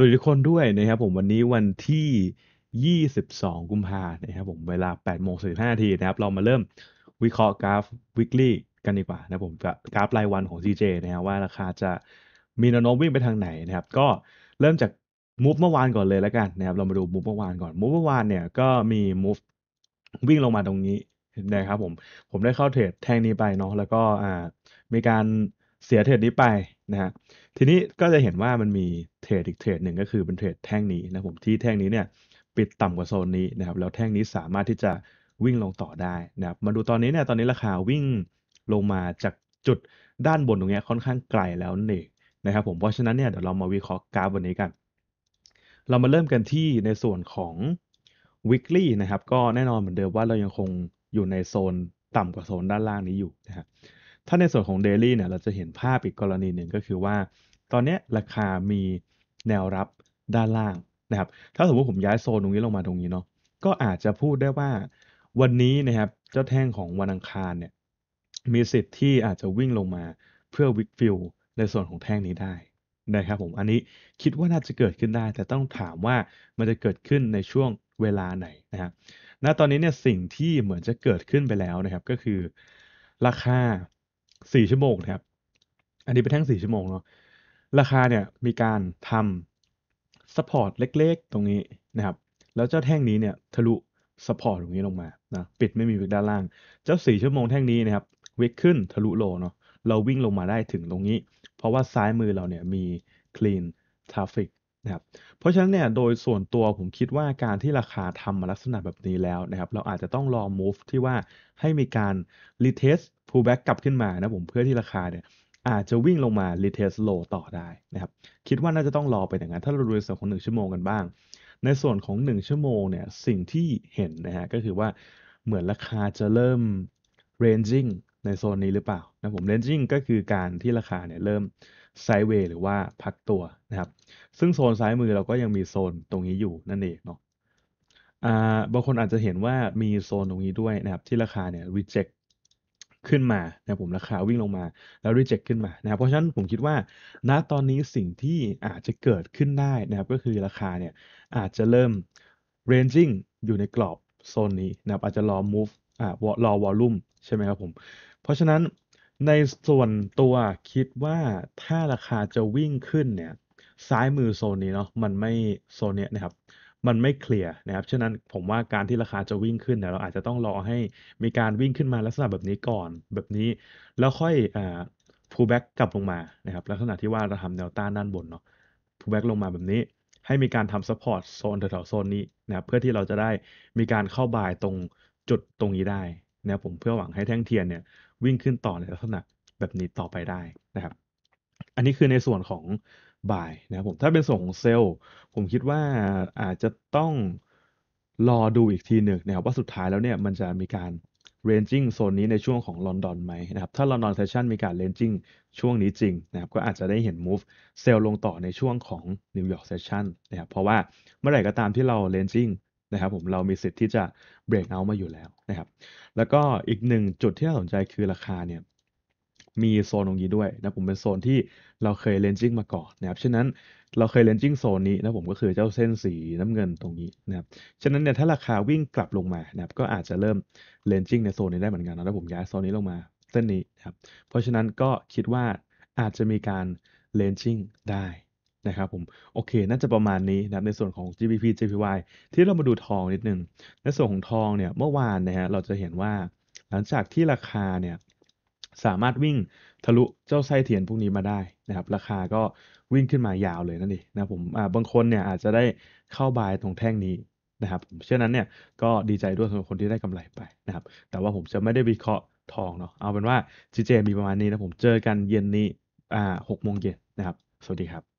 สวัสดีทุกคนด้วยนะครับผมวันนี้วันที่ 22 กุมภานะครับผมเวลา8โมง45นาทีนะครับเรามาเริ่มวิเคราะห์กราฟ weekly กันดีกว่านะผมกับกราฟรายวันของ CJ นะครับว่าราคาจะมีแนวโน้มวิ่งไปทางไหนนะครับก็เริ่มจากมูฟเมื่อวานก่อนเลยแล้วกันนะครับเรามาดูมูฟเมื่อวานก่อนมูฟเมื่อวานเนี่ย ก็มีมูฟวิ่งลงมาตรงนี้นะครับผมผมได้เข้าเทรดแท่งนี้ไปเนาะแล้วก็อ่ามีการเสียเทรดนี้ไปนะฮะทีนี้ก็จะเห็นว่ามันมีเทรดอีกเทรดหนึ่งก็คือเป็นเทรดแท่งนี้นะผมที่แท่งนี้เนี่ยปิดต่ำกว่าโซนนี้นะครับแล้วแท่งนี้สามารถที่จะวิ่งลงต่อได้นะครับ มาดูตอนนี้เนี่ยตอนนี้ราคาวิ่งลงมาจากจุดด้านบนตรงนี้ค่อนข้างไกลแล้วนั่นเองนะครับผมเพราะฉะนั้นเนี่ยเดี๋ยวเรามาวิเคราะห์กราฟวันนี้กันเรามาเริ่มกันที่ในส่วนของ weekly นะครับ ก็แน่นอนเหมือนเดิมว่าเรายังคงอยู่ในโซนต่ำกว่าโซนด้านล่างนี้อยู่นะครับถ้าในส่วนของ Daily เนี่ยเราจะเห็นภาพอีกกรณีหนึ่งก็คือว่าตอนนี้ราคามีแนวรับด้านล่างนะครับ ถ้าสมมติผมย้ายโซนตรงนี้ลงมาตรงนี้เนาะก็อาจจะพูดได้ว่าวันนี้นะครับเจ้าแท่งของวันอังคารเนี่ยมีสิทธิ์ที่อาจจะวิ่งลงมาเพื่อวิกฟิลในส่วนของแท่งนี้ได้นะครับ ผมอันนี้คิดว่าน่าจะเกิดขึ้นได้ แต่ต้องถามว่ามันจะเกิดขึ้นในช่วงเวลาไหนนะครับณตอนนี้เนี่ยสิ่งที่เหมือนจะเกิดขึ้นไปแล้วนะครับ ก็คือราคาสี่ชั่วโมงนะครับ อันนี้เป็นแท่งสี่ชั่วโมงเนาะ ราคาเนี่ยมีการทำสปอร์ตเล็กๆตรงนี้นะครับ แล้ว เจ้าแท่งนี้เนี่ยทะลุสปอร์ตตรงนี้ลงมานะปิดไม่มีวิกด้านล่าง เจ้าสี่ชั่วโมงแท่งนี้นะครับวิกขึ้นทะลุโลเนาะ เราวิ่งลงมาได้ถึงตรงนี้ เพราะว่าซ้ายมือเราเนี่ยมีคลีนทราฟิกนะครับเพราะฉะนั้นเนี่ยโดยส่วนตัวผมคิดว่าการที่ราคาทำมาลักษณะแบบนี้แล้วนะครับเราอาจจะต้องรอ move ที่ว่าให้มีการ retest pullback กลับขึ้นมานะผมเพื่อที่ราคาเนี่ยอาจจะวิ่งลงมา retest low ต่อได้นะครับคิดว่าน่าจะต้องรอไปอย่างนั้นถ้าเราดูในส่วนของ 1 ชั่วโมงกันบ้าง ในส่วนของ 1 ชั่วโมงเนี่ยสิ่งที่เห็นนะฮะก็คือว่าเหมือนราคาจะเริ่ม ranging ในโซนนี้หรือเปล่านะผม ranging ก็คือการที่ราคาเนี่ยเริ่มไซด์เวย์หรือว่าพักตัวนะครับ ซึ่งโซนซ้ายมือเราก็ยังมีโซนตรงนี้อยู่นั่นเองเนาะบางคนอาจจะเห็นว่ามีโซนตรงนี้ด้วยนะครับ ที่ราคาเนี่ย reject ขึ้นมานะผมราคาวิ่งลงมาแล้ว reject ขึ้นมานะครับเพราะฉะนั้นผมคิดว่า ณตอนนี้สิ่งที่อาจจะเกิดขึ้นได้นะครับก็คือราคาเนี่ยอาจจะเริ่ม ranging อยู่ในกรอบโซนนี้นะครับอาจจะรอ move อ่ารอ volume ใช่ไหมครับผม เพราะฉะนั้นในส่วนตัวคิดว่าถ้าราคาจะวิ่งขึ้นเนี่ยซ้ายมือโซนนี้เนาะมันไม่โซนเนี้ยนะครับมันไม่เคลียร์นะครับฉะนั้นผมว่าการที่ราคาจะวิ่งขึ้นเนี่ยเราอาจจะต้องรอให้มีการวิ่งขึ้นมาลักษณะแบบนี้ก่อนแบบนี้ แล้วค่อยอ่า pull back กลับลงมานะครับลักษณะที่ว่าเราทำแนวต้านด้านบนเนาะ pull back ลงมาแบบนี้ให้มีการทำ support โซนแถวๆโซนนี้นะครับเพื่อที่เราจะได้มีการเข้าบายตรงจุดตรงนี้ได้นะผมเพื่อหวังให้แท่งเทียนเนี่ยวิ่งขึ้นต่อในลักษณะแบบนี้ต่อไปได้นะครับอันนี้คือในส่วนของบ่ายนะครับผมถ้าเป็นส่วนของเซลล์ผมคิดว่าอาจจะต้องรอดูอีกทีหนึ่งนะครับว่าสุดท้ายแล้วเนี่ยมันจะมีการ ranging โซนนี้ในช่วงของลอนดอนไหมนะครับถ้าลอนดอนเซสชันมีการ ranging ช่วงนี้จริงนะครับก็อาจจะได้เห็น move เซลล์ลงต่อในช่วงของนิวยอร์กเซสชันนะครับเพราะว่าเมื่อไหร่ก็ตามที่เรา ranging นะครับผมเรามีสิทธิ์ที่จะเบรกเอามาอยู่แล้วนะครับแล้วก็อีกหนึ่งจุดที่น่าสนใจคือราคาเนี่ยมีโซนตรงนี้ด้วยนะผมเป็นโซนที่เราเคยเลนจิ้งมาก่อนนะครับฉะนั้นเราเคยเลนจิ้งโซนนี้นะผมก็คือเจ้าเส้นสีน้ำเงินตรงนี้นะครับฉะนั้นเนี่ยถ้าราคาวิ่งกลับลงมานะครับก็อาจจะเริ่มเลนจิ้งในโซนนี้ได้เหมือนกันนะถ้าผมย้ายโซนนี้ลงมา เส้นนี้นะครับเพราะฉะนั้นก็คิดว่าอาจจะมีการเลนจิ้งได้ะครับผมโอเค น่าจะประมาณนี้นะในส่วนของ GBP JPY ที่เรามาดูทองนิดนึง ในส่วนของทองเนี่ย เมื่อวานนะฮะ เราจะเห็นว่า หลังจากที่ราคาเนี่ย สามารถวิ่งทะลุเจ้าไส้เทียนพวกนี้มาได้นะครับ ราคาก็วิ่งขึ้นมายาวเลยนั่นเองนะผมบางคนเนี่ยอาจจะได้เข้าบายตรงแท่งนี้นะครับผมเช่นนั้นเนี่ยก็ดีใจด้วยสำหรับคนที่ได้กำไรไปนะครับ แต่ว่าผมจะไม่ได้วิเคราะห์ทองเนาะ เอาเป็นว่าจีเจมีประมาณนี้นะผม เจอกันเย็นนี้อ่าหกโมงเย็นนะครับ สวัสดีครับ